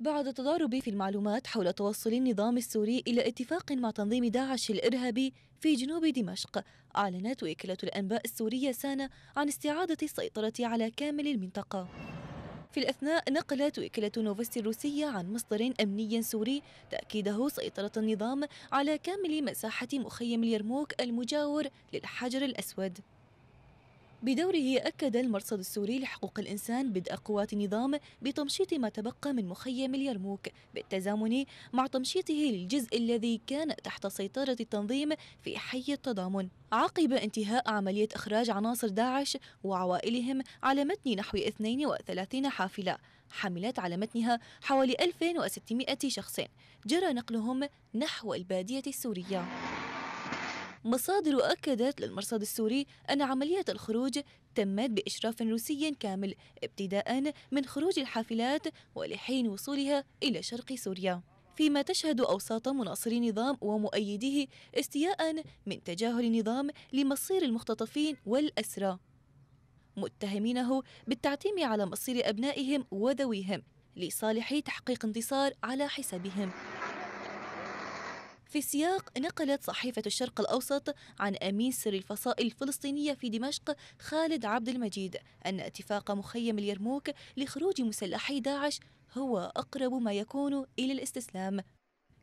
بعد تضارب في المعلومات حول توصل النظام السوري إلى اتفاق مع تنظيم داعش الإرهابي في جنوب دمشق أعلنت وكالة الأنباء السورية سانا عن استعادة السيطرة على كامل المنطقة في الأثناء نقلت وكالة نوفستي الروسية عن مصدر أمني سوري تأكيده سيطرة النظام على كامل مساحة مخيم اليرموك المجاور للحجر الأسود بدوره أكد المرصد السوري لحقوق الإنسان بدء قوات النظام بتمشيط ما تبقى من مخيم اليرموك بالتزامن مع تمشيطه للجزء الذي كان تحت سيطرة التنظيم في حي التضامن عقب انتهاء عملية إخراج عناصر داعش وعوائلهم على متن نحو 32 حافلة حملت على متنها حوالي 2600 شخص جرى نقلهم نحو البادية السورية مصادر أكدت للمرصد السوري أن عملية الخروج تمت بإشراف روسي كامل ابتداء من خروج الحافلات ولحين وصولها إلى شرق سوريا فيما تشهد أوساط مناصري النظام ومؤيديه استياء من تجاهل النظام لمصير المختطفين والأسرى متهمينه بالتعتيم على مصير أبنائهم وذويهم لصالح تحقيق انتصار على حسابهم في سياق نقلت صحيفة الشرق الأوسط عن أمين سر الفصائل الفلسطينية في دمشق خالد عبد المجيد أن اتفاق مخيم اليرموك لخروج مسلحي داعش هو أقرب ما يكون إلى الاستسلام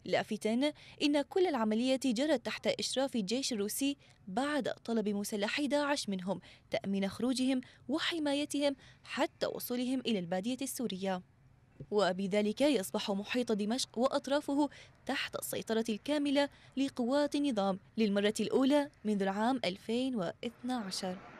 لافتا إن كل العملية جرت تحت إشراف الجيش الروسي بعد طلب مسلحي داعش منهم تأمين خروجهم وحمايتهم حتى وصولهم إلى البادية السورية وبذلك يصبح محيط دمشق وأطرافه تحت السيطرة الكاملة لقوات النظام للمرة الأولى منذ العام 2012